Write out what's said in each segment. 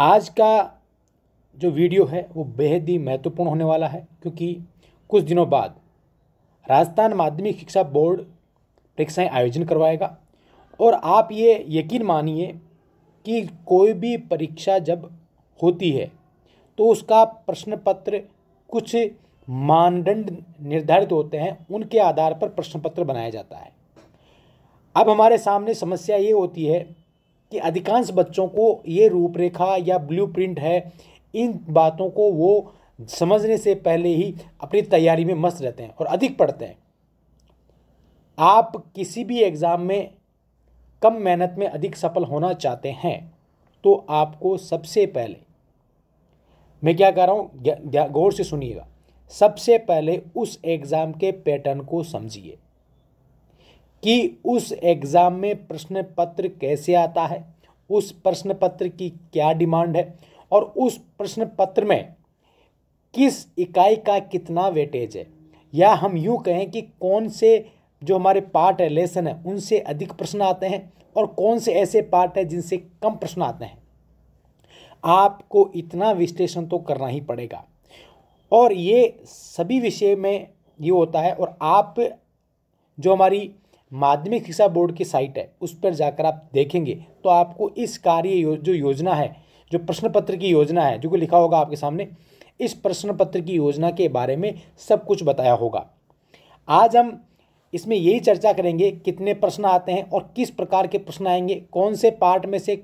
आज का जो वीडियो है वो बेहद ही महत्वपूर्ण होने वाला है क्योंकि कुछ दिनों बाद राजस्थान माध्यमिक शिक्षा बोर्ड परीक्षाएं आयोजन करवाएगा और आप ये यकीन मानिए कि कोई भी परीक्षा जब होती है तो उसका प्रश्न पत्र कुछ मानदंड निर्धारित होते हैं उनके आधार पर प्रश्न पत्र बनाया जाता है अब हमारे सामने समस्या ये होती है कि अधिकांश बच्चों को ये रूपरेखा या ब्लूप्रिंट है इन बातों को वो समझने से पहले ही अपनी तैयारी में मस्त रहते हैं और अधिक पढ़ते हैं आप किसी भी एग्ज़ाम में कम मेहनत में अधिक सफल होना चाहते हैं तो आपको सबसे पहले मैं क्या कह रहा हूँ गौर से सुनिएगा सबसे पहले उस एग्ज़ाम के पैटर्न को समझिए कि उस एग्ज़ाम में प्रश्न पत्र कैसे आता है उस प्रश्न पत्र की क्या डिमांड है और उस प्रश्न पत्र में किस इकाई का कितना वेटेज है या हम यूँ कहें कि कौन से जो हमारे पार्ट है लेसन है उनसे अधिक प्रश्न आते हैं और कौन से ऐसे पार्ट है जिनसे कम प्रश्न आते हैं आपको इतना विश्लेषण तो करना ही पड़ेगा और ये सभी विषय में ये होता है और आप जो हमारी माध्यमिक शिक्षा बोर्ड की साइट है उस पर जाकर आप देखेंगे तो आपको इस कार्य यो, जो योजना है जो प्रश्न पत्र की योजना है जो कि लिखा होगा आपके सामने इस प्रश्न पत्र की योजना के बारे में सब कुछ बताया होगा आज हम इसमें यही चर्चा करेंगे कितने प्रश्न आते हैं और किस प्रकार के प्रश्न आएंगे कौन से पार्ट में से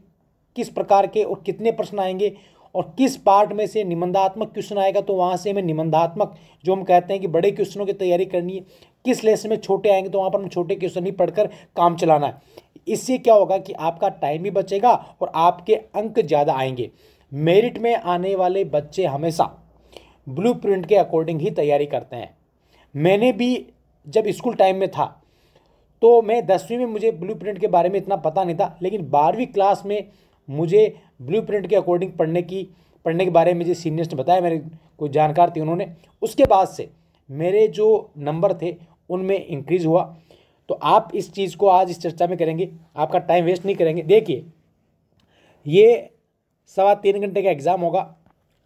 किस प्रकार के और कितने प्रश्न आएंगे और किस पार्ट में से निबंधात्मक क्वेश्चन आएगा तो वहाँ से हमें निबंधात्मक जो हम कहते हैं कि बड़े क्वेश्चनों की तैयारी करनी है किस लेसन में छोटे आएंगे तो वहाँ पर हम छोटे क्वेश्चन ही पढ़कर काम चलाना है इससे क्या होगा कि आपका टाइम भी बचेगा और आपके अंक ज़्यादा आएंगे मेरिट में आने वाले बच्चे हमेशा ब्लू प्रिंट के अकॉर्डिंग ही तैयारी करते हैं मैंने भी जब स्कूल टाइम में था तो मैं दसवीं में मुझे ब्लू प्रिंट के बारे में इतना पता नहीं था लेकिन बारहवीं क्लास में मुझे ब्लू प्रिंट के अकॉर्डिंग पढ़ने की पढ़ने के बारे में जो सीनियर्स ने बताया मेरे कोई जानकार थी उन्होंने उसके बाद से मेरे जो नंबर थे उनमें इंक्रीज हुआ तो आप इस चीज़ को आज इस चर्चा में करेंगे आपका टाइम वेस्ट नहीं करेंगे देखिए ये सवा तीन घंटे का एग्ज़ाम होगा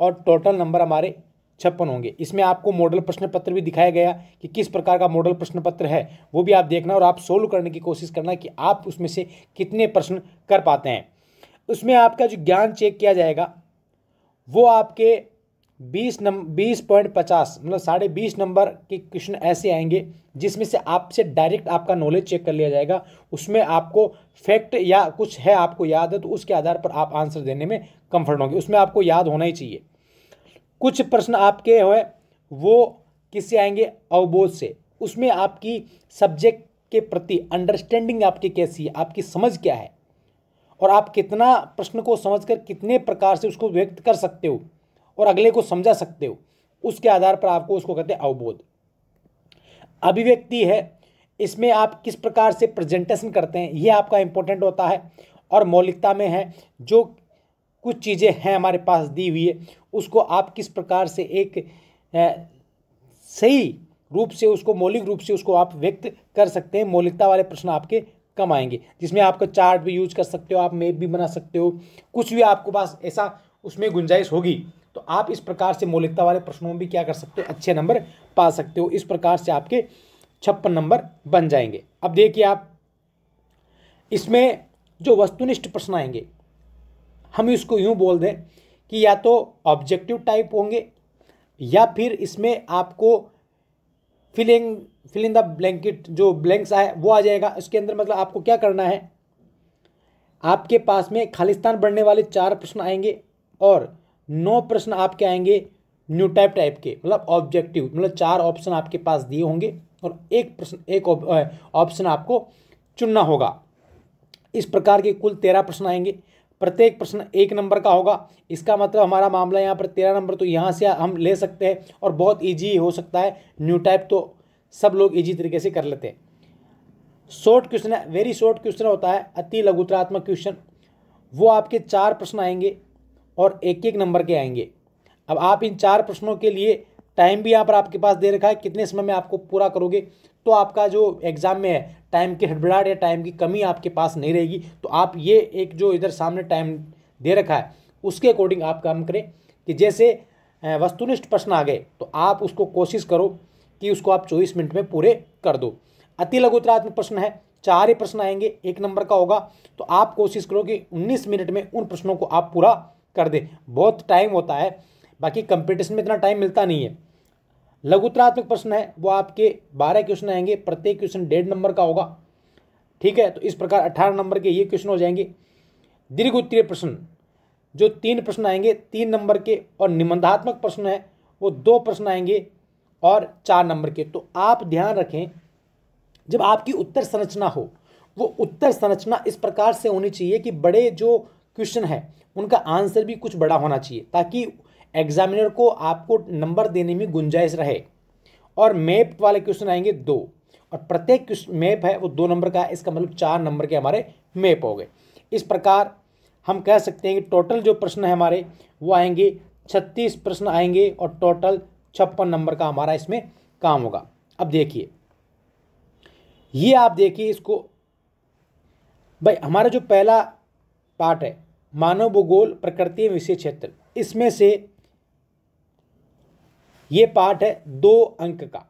और टोटल नंबर हमारे छप्पन होंगे इसमें आपको मॉडल प्रश्न पत्र भी दिखाया गया कि किस प्रकार का मॉडल प्रश्न पत्र है वो भी आप देखना और आप सोल्व करने की कोशिश करना कि आप उसमें से कितने प्रश्न कर पाते हैं उसमें आपका जो ज्ञान चेक किया जाएगा वो आपके बीस नंबर बीस पॉइंट पचास मतलब साढ़े बीस नंबर के क्वेश्चन ऐसे आएंगे जिसमें से आपसे डायरेक्ट आपका नॉलेज चेक कर लिया जाएगा उसमें आपको फैक्ट या कुछ है आपको याद है तो उसके आधार पर आप आंसर देने में कंफर्ट होंगे उसमें आपको याद होना ही चाहिए कुछ प्रश्न आपके हुए वो किससे आएंगे अवबोध से उसमें आपकी सब्जेक्ट के प्रति अंडरस्टैंडिंग आपकी कैसी है आपकी समझ क्या है और आप कितना प्रश्न को समझकर कितने प्रकार से उसको व्यक्त कर सकते हो और अगले को समझा सकते हो उसके आधार पर आपको उसको कहते हैं अवबोध अभिव्यक्ति है इसमें आप किस प्रकार से प्रेजेंटेशन करते हैं यह आपका इम्पोर्टेंट होता है और मौलिकता में है जो कुछ चीज़ें हैं हमारे पास दी हुई है उसको आप किस प्रकार से एक सही रूप से उसको मौलिक रूप से उसको आप व्यक्त कर सकते हैं मौलिकता वाले प्रश्न आपके कम आएंगे जिसमें आपका चार्ट भी यूज कर सकते हो आप मेप भी बना सकते हो कुछ भी आपके पास ऐसा उसमें गुंजाइश होगी तो आप इस प्रकार से मौलिकता वाले प्रश्नों में भी क्या कर सकते हो अच्छे नंबर पा सकते हो इस प्रकार से आपके छप्पन नंबर बन जाएंगे अब देखिए आप इसमें जो वस्तुनिष्ठ प्रश्न आएंगे हम इसको यूँ बोल दें कि या तो ऑब्जेक्टिव टाइप होंगे या फिर इसमें आपको फिलिंग फिलिंग द ब्लैंकेट जो ब्लैंक्स आए वो आ जाएगा इसके अंदर मतलब आपको क्या करना है आपके पास में खालिस्तान बढ़ने वाले चार प्रश्न आएंगे और नौ प्रश्न आपके आएंगे न्यू टाइप टाइप के मतलब ऑब्जेक्टिव मतलब चार ऑप्शन आपके पास दिए होंगे और एक प्रश्न एक ऑप्शन आपको चुनना होगा इस प्रकार के कुल तेरह प्रश्न आएंगे प्रत्येक प्रश्न एक नंबर का होगा इसका मतलब हमारा मामला यहाँ पर तेरह नंबर तो यहाँ से हम ले सकते हैं और बहुत ईजी हो सकता है न्यू टाइप तो सब लोग ईजी तरीके से कर लेते हैं शॉर्ट क्वेश्चन है वेरी शॉर्ट क्वेश्चन होता है अति लघुतरात्मक क्वेश्चन वो आपके चार प्रश्न आएंगे और एक एक नंबर के आएंगे अब आप इन चार प्रश्नों के लिए टाइम भी यहाँ पर आपके पास दे रखा है कितने समय में आपको पूरा करोगे तो आपका जो एग्ज़ाम में है टाइम की हड़बड़ाहट या टाइम की कमी आपके पास नहीं रहेगी तो आप ये एक जो इधर सामने टाइम दे रखा है उसके अकॉर्डिंग आप काम करें कि जैसे वस्तुनिष्ठ प्रश्न आ गए तो आप उसको कोशिश करो कि उसको आप चौबीस मिनट में पूरे कर दो अति लघुतरात्मक प्रश्न है चार ही प्रश्न आएंगे एक नंबर का होगा तो आप कोशिश करो कि उन्नीस मिनट में उन प्रश्नों को आप पूरा कर दे बहुत टाइम होता है बाकी कंपटीशन में इतना टाइम मिलता नहीं है लघु उत्तरात्मक प्रश्न है वो आपके बारह क्वेश्चन आएंगे प्रत्येक क्वेश्चन डेढ़ नंबर का होगा ठीक है तो इस प्रकार अठारह नंबर के ये क्वेश्चन हो जाएंगे दीर्घ उत्तरीय प्रश्न जो तीन प्रश्न आएंगे तीन नंबर के और निबंधात्मक प्रश्न है वो दो प्रश्न आएंगे और चार नंबर के तो आप ध्यान रखें जब आपकी उत्तर संरचना हो वो उत्तर संरचना इस प्रकार से होनी चाहिए कि बड़े जो क्वेश्चन है उनका आंसर भी कुछ बड़ा होना चाहिए ताकि एग्जामिनर को आपको नंबर देने में गुंजाइश रहे और मैप वाले क्वेश्चन आएंगे दो और प्रत्येक मैप है वो दो नंबर का इसका मतलब चार नंबर के हमारे मैप हो गए इस प्रकार हम कह सकते हैं कि टोटल जो प्रश्न है हमारे वो आएंगे छत्तीस प्रश्न आएंगे और टोटल छप्पन नंबर का हमारा इसमें काम होगा अब देखिए ये आप देखिए इसको भाई हमारा जो पहला पार्ट है मानव भूगोल प्रकृति विषय क्षेत्र इसमें से ये पाठ है दो अंक का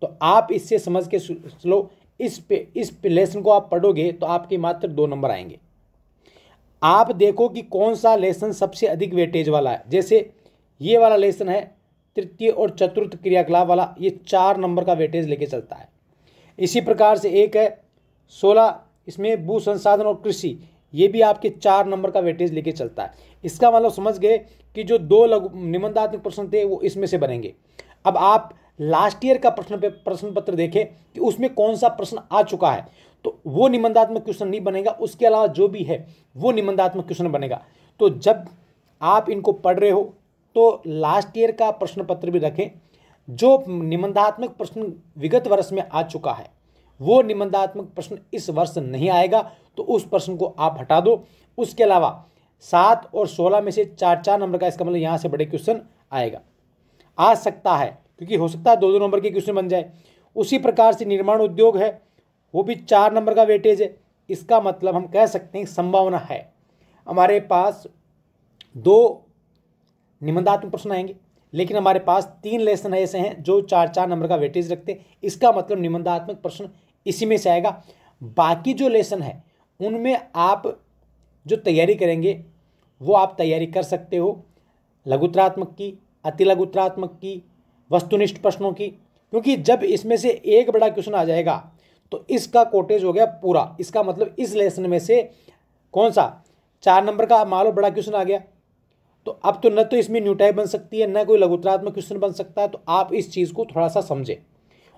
तो आप इससे समझ के चलो इस पे इस लेसन को आप पढ़ोगे तो आपके मात्र दो नंबर आएंगे आप देखो कि कौन सा लेसन सबसे अधिक वेटेज वाला है जैसे ये वाला लेसन है तृतीय और चतुर्थ क्रियाकलाप वाला ये चार नंबर का वेटेज लेके चलता है इसी प्रकार से एक है सोलह इसमें भू संसाधन और कृषि ये भी आपके चार नंबर का वेटेज लेके चलता है इसका मतलब समझ गए कि जो दो लघु निबंधात्मक प्रश्न थे वो इसमें से बनेंगे अब आप लास्ट ईयर का प्रश्न प्रश्न पत्र देखें कि उसमें कौन सा प्रश्न आ चुका है तो वो निबंधात्मक क्वेश्चन नहीं बनेगा उसके अलावा जो भी है वो निबंधात्मक क्वेश्चन बनेगा तो जब आप इनको पढ़ रहे हो तो लास्ट ईयर का प्रश्न पत्र भी रखें जो निबंधात्मक प्रश्न विगत वर्ष में आ चुका है वो निबंधात्मक प्रश्न इस वर्ष नहीं आएगा तो उस प्रश्न को आप हटा दो उसके अलावा सात और सोलह में से चार चार नंबर का इसका मतलब यहाँ से बड़े क्वेश्चन आएगा आ सकता है क्योंकि हो सकता है दो दो नंबर के क्वेश्चन बन जाए उसी प्रकार से निर्माण उद्योग है वो भी चार नंबर का वेटेज है इसका मतलब हम कह सकते हैं संभावना है हमारे पास दो निबंधात्मक प्रश्न आएंगे लेकिन हमारे पास तीन लेसन ऐसे हैं जो चार चार नंबर का वेटेज रखते हैं इसका मतलब निबंधात्मक प्रश्न इसी में से आएगा बाकी जो लेसन है उनमें आप जो तैयारी करेंगे वो आप तैयारी कर सकते हो लघुत्रात्मक की अति लघुत्रात्मक की वस्तुनिष्ठ प्रश्नों की क्योंकि जब इसमें से एक बड़ा क्वेश्चन आ जाएगा तो इसका कोटेज हो गया पूरा इसका मतलब इस लेसन में से कौन सा चार नंबर का मान लो बड़ा क्वेश्चन आ गया तो अब तो न तो इसमें न्यूटाइप बन सकती है न कोई लघुत्रात्मक क्वेश्चन बन सकता है तो आप इस चीज़ को थोड़ा सा समझें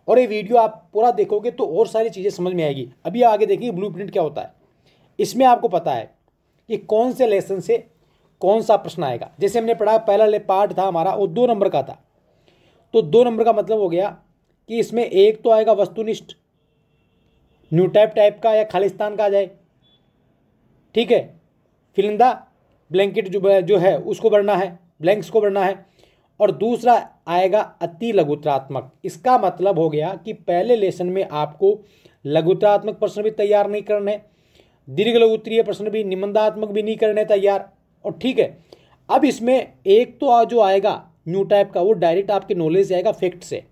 और ये वीडियो आप पूरा देखोगे तो और सारी चीज़ें समझ में आएगी अभी आगे देखिए ब्लू क्या होता है इसमें आपको पता है कि कौन से लेसन से कौन सा प्रश्न आएगा जैसे हमने पढ़ा पहला पार्ट था हमारा वो दो नंबर का था तो दो नंबर का मतलब हो गया कि इसमें एक तो आएगा वस्तुनिष्ठ न्यू टाइप टाइप का या खालिस्तान का आ जाए ठीक है फिलिंदा ब्लैंकेट जो जो है उसको बढ़ना है ब्लैंक्स को बढ़ना है और दूसरा आएगा अति लघुतरात्मक इसका मतलब हो गया कि पहले लेसन में आपको लघुतरात्मक प्रश्न भी तैयार नहीं करने दीर्घ लघुत्रीय प्रश्न भी निबंधात्मक भी नहीं करने तैयार और ठीक है अब इसमें एक तो जो आएगा न्यू टाइप का वो डायरेक्ट आपके नॉलेज से आएगा फैक्ट से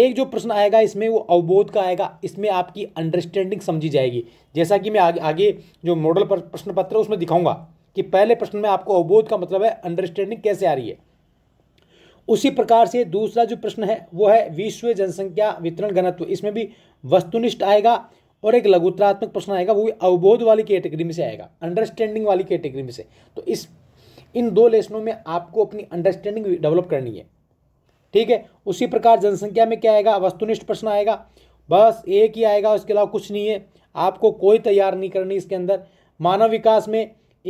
एक जो प्रश्न आएगा इसमें वो अवबोध का आएगा इसमें आपकी अंडरस्टैंडिंग समझी जाएगी जैसा कि मैं आगे आगे जो मॉडल प्रश्न पत्र है उसमें दिखाऊंगा कि पहले प्रश्न में आपको अवबोध का मतलब है अंडरस्टैंडिंग कैसे आ रही है उसी प्रकार से दूसरा जो प्रश्न है वो है विश्व जनसंख्या वितरण घनत्व इसमें भी वस्तुनिष्ठ आएगा और एक लघुत्रात्मक प्रश्न आएगा वो भी अवबोध वाली कैटेगरी में से आएगा अंडरस्टैंडिंग वाली कैटेगरी में से तो इस इन दो लेसनों में आपको अपनी अंडरस्टैंडिंग डेवलप करनी है ठीक है उसी प्रकार जनसंख्या में क्या आएगा वस्तुनिष्ठ प्रश्न आएगा बस एक ही आएगा उसके अलावा कुछ नहीं है आपको कोई तैयार नहीं करनी इसके अंदर मानव विकास में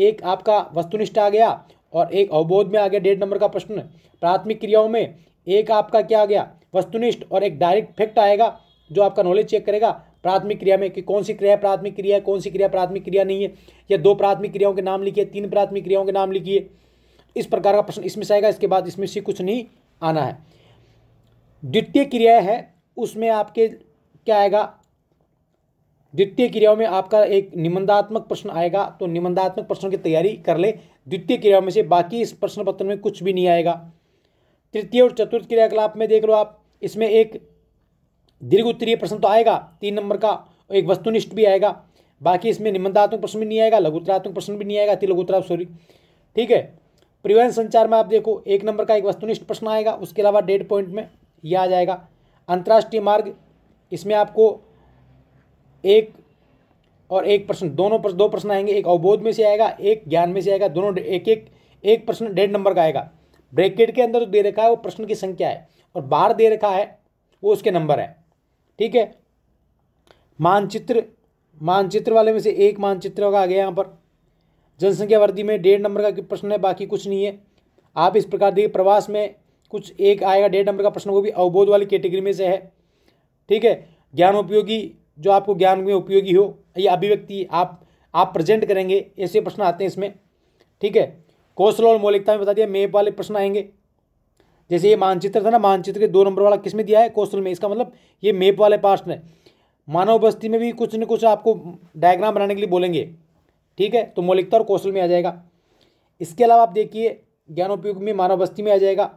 एक आपका वस्तुनिष्ठ आ गया और एक अवबोध में आ गया डेढ़ नंबर का प्रश्न प्राथमिक क्रियाओं में एक आपका क्या आ गया वस्तुनिष्ठ और एक डायरेक्ट फैक्ट आएगा जो आपका नॉलेज चेक करेगा प्राथमिक क्रिया में कि कौन सी क्रिया प्राथमिक क्रिया है कौन सी क्रिया प्राथमिक क्रिया नहीं है या दो प्राथमिक क्रियाओं के नाम लिखिए तीन प्राथमिक क्रियाओं के नाम लिखिए इस प्रकार का प्रश्न इसमें से आएगा इसके बाद इसमें से कुछ नहीं आना है द्वितीय क्रिया है उसमें आपके क्या आएगा द्वितीय क्रियाओं में आपका एक निबंधात्मक प्रश्न आएगा तो निबंधात्मक प्रश्नों की तैयारी कर ले द्वितीय क्रियाओं में से बाकी इस प्रश्न पत्र में कुछ भी नहीं आएगा तृतीय और चतुर्थ क्रियाकलाप में देख लो आप इसमें एक दीर्घ उत्तरीय प्रश्न तो आएगा तीन नंबर का और एक वस्तुनिष्ठ भी आएगा बाकी इसमें निबंधात्मक प्रश्न भी नहीं आएगा लघुतरात्मक प्रश्न भी नहीं आएगा तिलघुतरा सॉरी ठीक है परिवहन संचार में आप देखो एक नंबर का एक वस्तुनिष्ठ प्रश्न आएगा उसके अलावा डेट पॉइंट में यह आ जाएगा अंतर्राष्ट्रीय मार्ग इसमें आपको एक और एक प्रश्न दोनों प्रश्न दो प्रश्न आएंगे एक अवबोध में से आएगा एक ज्ञान में से आएगा दोनों एक एक एक प्रश्न डेढ़ नंबर का आएगा ब्रैकेट के अंदर जो तो दे रखा है वो प्रश्न की संख्या है और बाहर दे रखा है वो उसके नंबर है ठीक है मानचित्र मानचित्र वाले में से एक मानचित्र का आ गया यहाँ पर जनसंख्या वृद्धि में डेढ़ नंबर का प्रश्न है बाकी कुछ नहीं है आप इस प्रकार देखिए प्रवास में कुछ एक आएगा डेढ़ नंबर का प्रश्न वो भी अवबोध वाली कैटेगरी में से है ठीक है ज्ञान उपयोगी जो आपको ज्ञान में उपयोगी हो या अभिव्यक्ति आप आप प्रेजेंट करेंगे ऐसे प्रश्न आते हैं इसमें ठीक है कौशल और मौलिकता में बता दिया मेप वाले प्रश्न आएंगे जैसे ये मानचित्र था ना मानचित्र के दो नंबर वाला किस में दिया है कौशल में इसका मतलब ये मेप वाले पार्ट में मानव बस्ती में भी कुछ न कुछ आपको डायग्राम बनाने के लिए बोलेंगे ठीक है तो मौलिकता और कौशल में आ जाएगा इसके अलावा आप देखिए ज्ञानोपयोग में मानव बस्ती में आ जाएगा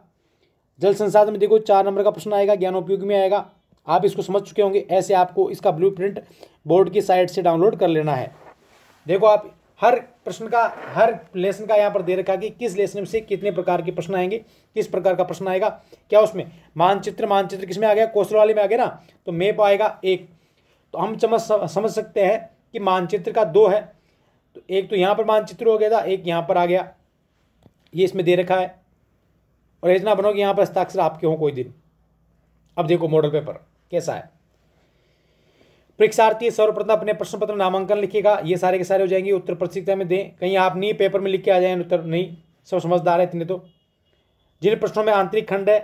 जल संसाधन में देखो चार नंबर का प्रश्न आएगा ज्ञानोपयोग में आएगा आप इसको समझ चुके होंगे ऐसे आपको इसका ब्लू बोर्ड की साइट से डाउनलोड कर लेना है देखो आप हर प्रश्न का हर लेसन का यहाँ पर दे रखा कि किस लेसन से कितने प्रकार के प्रश्न आएंगे किस प्रकार का प्रश्न आएगा क्या उसमें मानचित्र मानचित्र किस में आ गया कौशल वाले में आ गया ना तो मेप आएगा एक तो हम समझ समझ सकते हैं कि मानचित्र का दो है तो एक तो यहाँ पर मानचित्र हो गया था एक यहाँ पर आ गया ये इसमें दे रखा है और योजना बनो कि यहाँ पर हस्ताक्षर आपके हों कोई दिन अब देखो मॉडल पेपर कैसा है परीक्षार्थी सर्वप्रथम अपने प्रश्न पत्र नामांकन लिखेगा ये सारे के सारे हो जाएंगे उत्तर प्रतियोगिता में दें कहीं आप नहीं पेपर में लिख के आ जाए उत्तर नहीं सब समझदार है इतने तो जिन प्रश्नों में आंतरिक खंड है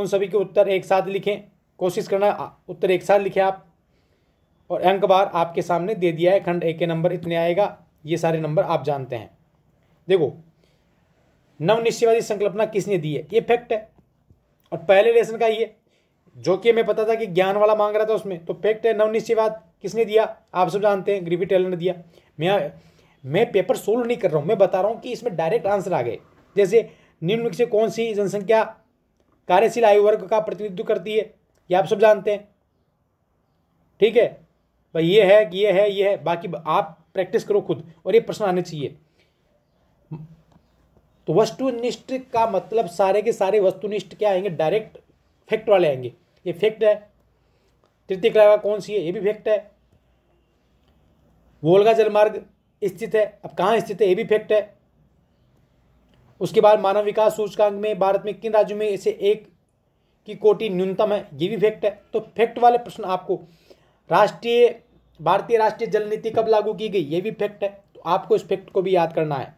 उन सभी के उत्तर एक साथ लिखें कोशिश करना उत्तर एक साथ लिखें आप और अंक बार आपके सामने दे दिया है खंड एक के नंबर इतने आएगा ये सारे नंबर आप जानते हैं देखो नवनिश्चयवादी संकल्पना किसने दी है ये फैक्ट है और पहले लेसन का ये जो कि हमें पता था कि ज्ञान वाला मांग रहा था उसमें तो फैक्ट है नवनिश्चयवाद किसने दिया आप सब जानते हैं ग्रीवी टेलर ने दिया मैं मैं पेपर सोल्व नहीं कर रहा हूँ मैं बता रहा हूँ कि इसमें डायरेक्ट आंसर आ गए जैसे निम्न से कौन सी जनसंख्या कार्यशील आयु वर्ग का प्रतिनिधित्व करती है ये आप सब जानते हैं ठीक है भाई ये है कि ये है ये है बाकी आप प्रैक्टिस करो खुद और ये प्रश्न आने चाहिए तो वस्तुनिष्ठ का मतलब सारे के सारे वस्तुनिष्ठ क्या आएंगे डायरेक्ट फैक्ट वाले आएंगे ये फैक्ट है तृतीय कलावा कौन सी है ये भी फैक्ट है वोल्गा जलमार्ग स्थित है अब कहाँ स्थित है ये भी फैक्ट है उसके बाद मानव विकास सूचकांक में भारत में किन राज्यों में इसे एक की कोटि न्यूनतम है ये भी फैक्ट है तो फैक्ट वाले प्रश्न आपको राष्ट्रीय भारतीय राष्ट्रीय जल नीति कब लागू की गई ये भी फैक्ट है तो आपको इस फैक्ट को भी याद करना है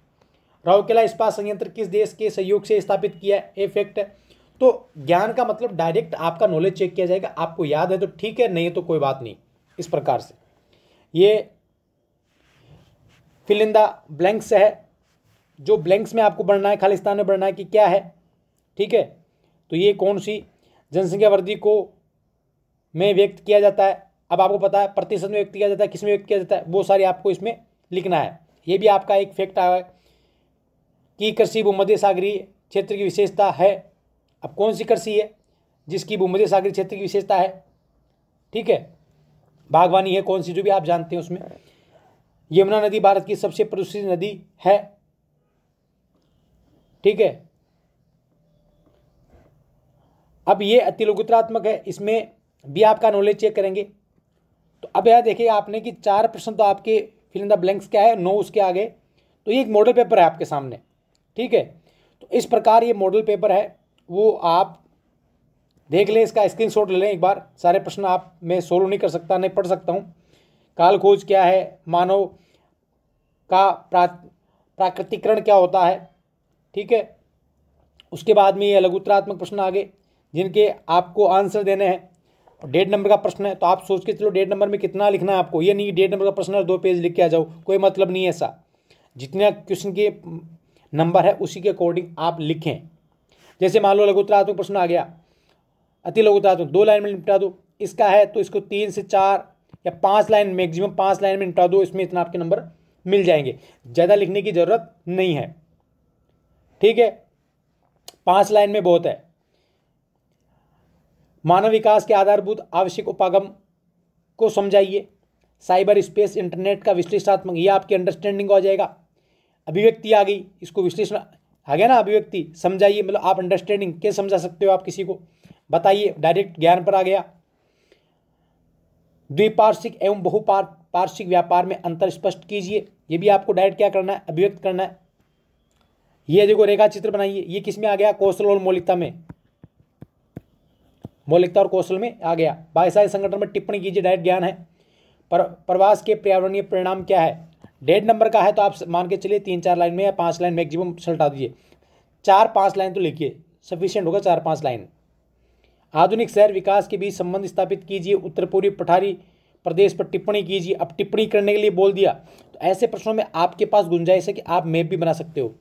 राउकेला इस्पात संयंत्र किस देश के सहयोग से स्थापित किया है ये फैक्ट है तो ज्ञान का मतलब डायरेक्ट आपका नॉलेज चेक किया जाएगा आपको याद है तो ठीक है नहीं तो कोई बात नहीं इस प्रकार से ये फिलिंदा ब्लैंक्स है जो ब्लैंक्स में आपको बढ़ना है खालिस्तान में बढ़ना है कि क्या है ठीक है तो ये कौन सी जनसंख्या वृद्धि को में व्यक्त किया जाता है अब आपको पता है प्रतिशत में व्यक्त किया जाता है किस में व्यक्त किया जाता है वो सारी आपको इसमें लिखना है ये भी आपका एक फैक्ट आया है कि कृषि भूमध्य सागरी क्षेत्र की विशेषता है अब कौन सी कृषि है जिसकी भूमध्य सागरी क्षेत्र की विशेषता है ठीक है बागवानी है कौन सी जो भी आप जानते हैं उसमें यमुना नदी भारत की सबसे प्रदूषित नदी है ठीक है अब ये अतिलघुत्रात्मक है इसमें भी आपका नॉलेज चेक करेंगे तो अब यह देखिए आपने कि चार प्रश्न तो आपके फिल इन द ब्लैंक्स क्या है नौ उसके आगे तो ये एक मॉडल पेपर है आपके सामने ठीक है तो इस प्रकार ये मॉडल पेपर है वो आप देख लें इसका स्क्रीनशॉट ले लें एक बार सारे प्रश्न आप मैं सोल्व नहीं कर सकता नहीं पढ़ सकता हूँ काल खोज क्या है मानव का प्रा प्राकृतिकरण क्या होता है ठीक है उसके बाद में ये उत्तरात्मक प्रश्न आगे जिनके आपको आंसर देने हैं और डेट नंबर का प्रश्न है तो आप सोच के चलो डेट नंबर में कितना लिखना है आपको ये नहीं डेट नंबर का प्रश्न है दो पेज लिख के आ जाओ कोई मतलब नहीं है ऐसा जितने क्वेश्चन के नंबर है उसी के अकॉर्डिंग आप लिखें जैसे मान लो लघुत्तरात्मक प्रश्न आ गया अति लघुत्तरात्मक दो लाइन में निपटा दो इसका है तो इसको तीन से चार या पांच लाइन मैक्सिमम पांच लाइन में निपटा दो इसमें इतना आपके नंबर मिल जाएंगे ज़्यादा लिखने की ज़रूरत नहीं है ठीक है पांच लाइन में बहुत है मानव विकास के आधारभूत आवश्यक उपागम को समझाइए साइबर स्पेस इंटरनेट का विश्लेषणात्मक यह आपकी अंडरस्टैंडिंग हो जाएगा अभिव्यक्ति आ गई इसको विश्लेषण आ गया ना अभिव्यक्ति समझाइए मतलब आप अंडरस्टैंडिंग कैसे समझा सकते हो आप किसी को बताइए डायरेक्ट ज्ञान पर आ गया द्विपार्शिक एवं बहुपार पार्श्विक व्यापार में अंतर स्पष्ट कीजिए ये भी आपको डायरेक्ट क्या करना है अभिव्यक्त करना है ये देखो रेखा चित्र बनाइए ये किस में आ गया कौशल और मौलिकता में मौलिकता और कौशल में आ गया व्यवसाय संगठन में टिप्पणी कीजिए डायरेक्ट ज्ञान है पर प्रवास के पर्यावरणीय परिणाम क्या है डेढ़ नंबर का है तो आप मान के चलिए तीन चार लाइन में या पाँच लाइन मैक्सिमम सल्टा दीजिए चार पाँच लाइन तो लिखिए सफिशियंट होगा चार पाँच लाइन आधुनिक शहर विकास के बीच संबंध स्थापित कीजिए उत्तर पूर्वी पठारी प्रदेश पर टिप्पणी कीजिए अब टिप्पणी करने के लिए बोल दिया तो ऐसे प्रश्नों में आपके पास गुंजाइश है कि आप मैप भी बना सकते हो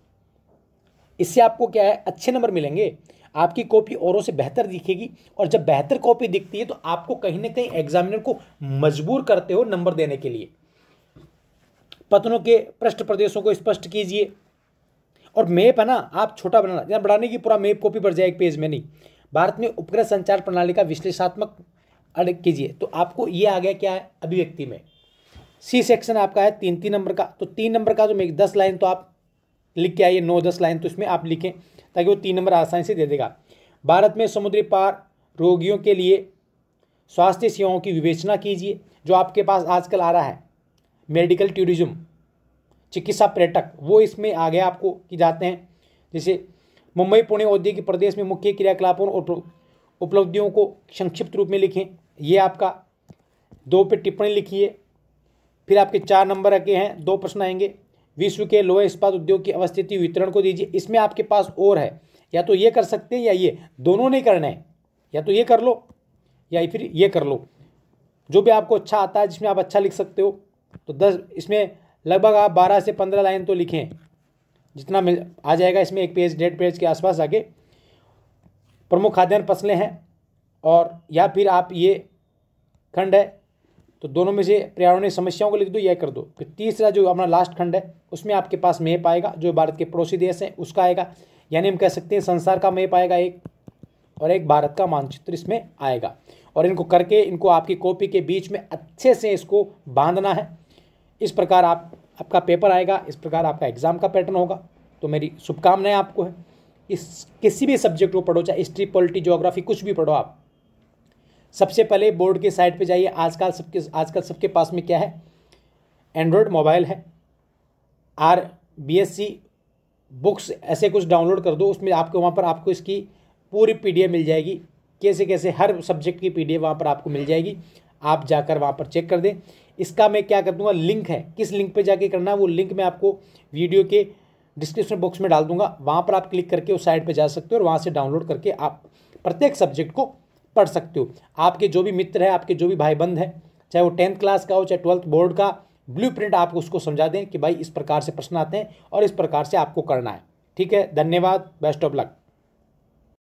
इससे आपको क्या है अच्छे नंबर मिलेंगे आपकी कॉपी औरों से बेहतर दिखेगी और जब बेहतर कॉपी दिखती है तो आपको कहीं ना कहीं एग्जामिनर को मजबूर करते हो नंबर देने के लिए पतनों के पृष्ठ प्रदेशों को स्पष्ट कीजिए और मैप है ना आप छोटा बनाना जहाँ बढ़ाने की पूरा मैप कॉपी पड़ जाए एक पेज में नहीं भारत में उपग्रह संचार प्रणाली का विश्लेषात्मक अलग कीजिए तो आपको ये आ गया क्या है अभिव्यक्ति में सी सेक्शन आपका है तीन तीन नंबर का तो तीन नंबर का जो मैं दस लाइन तो आप लिख के आइए नौ दस लाइन तो इसमें आप लिखें ताकि वो तीन नंबर आसानी से दे देगा भारत में समुद्री पार रोगियों के लिए स्वास्थ्य सेवाओं की विवेचना कीजिए जो आपके पास आजकल आ रहा है मेडिकल टूरिज्म चिकित्सा पर्यटक वो इसमें आ गया आपको कि जाते हैं जैसे मुंबई पुणे औद्योगिक प्रदेश में मुख्य क्रियाकलापों और उपलब्धियों को संक्षिप्त रूप में लिखें ये आपका दो पे टिप्पणी लिखिए फिर आपके चार नंबर के हैं दो प्रश्न आएंगे विश्व के लोहे इस्पात उद्योग की अवस्थिति वितरण को दीजिए इसमें आपके पास और है या तो ये कर सकते हैं या ये दोनों नहीं करना है या तो ये कर लो या फिर ये कर लो जो भी आपको अच्छा आता है जिसमें आप अच्छा लिख सकते हो तो दस इसमें लगभग आप बारह से पंद्रह लाइन तो लिखें जितना मिल आ जाएगा इसमें एक पेज डेढ़ पेज के आसपास आगे प्रमुख खाद्यान्न फसलें हैं और या फिर आप ये खंड है तो दोनों में से पर्यावरणीय समस्याओं को लिख दो यह कर दो फिर तीसरा जो अपना लास्ट खंड है उसमें आपके पास मेप आएगा जो भारत के पड़ोसी देश हैं उसका आएगा यानी हम कह सकते हैं संसार का मेप आएगा एक और एक भारत का मानचित्र इसमें आएगा और इनको करके इनको आपकी कॉपी के बीच में अच्छे से इसको बांधना है इस प्रकार आप आपका पेपर आएगा इस प्रकार आपका एग्ज़ाम का पैटर्न होगा तो मेरी शुभकामनाएं आपको है इस किसी भी सब्जेक्ट को पढ़ो चाहे हिस्ट्री पॉलिटी जोग्राफी कुछ भी पढ़ो आप सबसे पहले बोर्ड के साइट पे जाइए आजकल सबके आजकल सबके पास में क्या है एंड्रॉयड मोबाइल है R B S C books ऐसे कुछ डाउनलोड कर दो उसमें आपको वहाँ पर आपको इसकी पूरी पी मिल जाएगी कैसे कैसे हर सब्जेक्ट की पी डी वहाँ पर आपको मिल जाएगी आप जाकर वहाँ पर चेक कर दें इसका मैं क्या कर दूंगा लिंक है किस लिंक पे जाके करना है वो लिंक मैं आपको वीडियो के डिस्क्रिप्शन बॉक्स में डाल दूंगा वहाँ पर आप क्लिक करके उस साइट पर जा सकते हो और वहाँ से डाउनलोड करके आप प्रत्येक सब्जेक्ट को पढ़ सकते हो आपके जो भी मित्र है आपके जो भी भाई बंद हैं चाहे वो टेंथ क्लास का हो चाहे ट्वेल्थ बोर्ड का ब्लू प्रिंट उसको समझा दें कि भाई इस प्रकार से प्रश्न आते हैं और इस प्रकार से आपको करना है ठीक है धन्यवाद बेस्ट ऑफ लक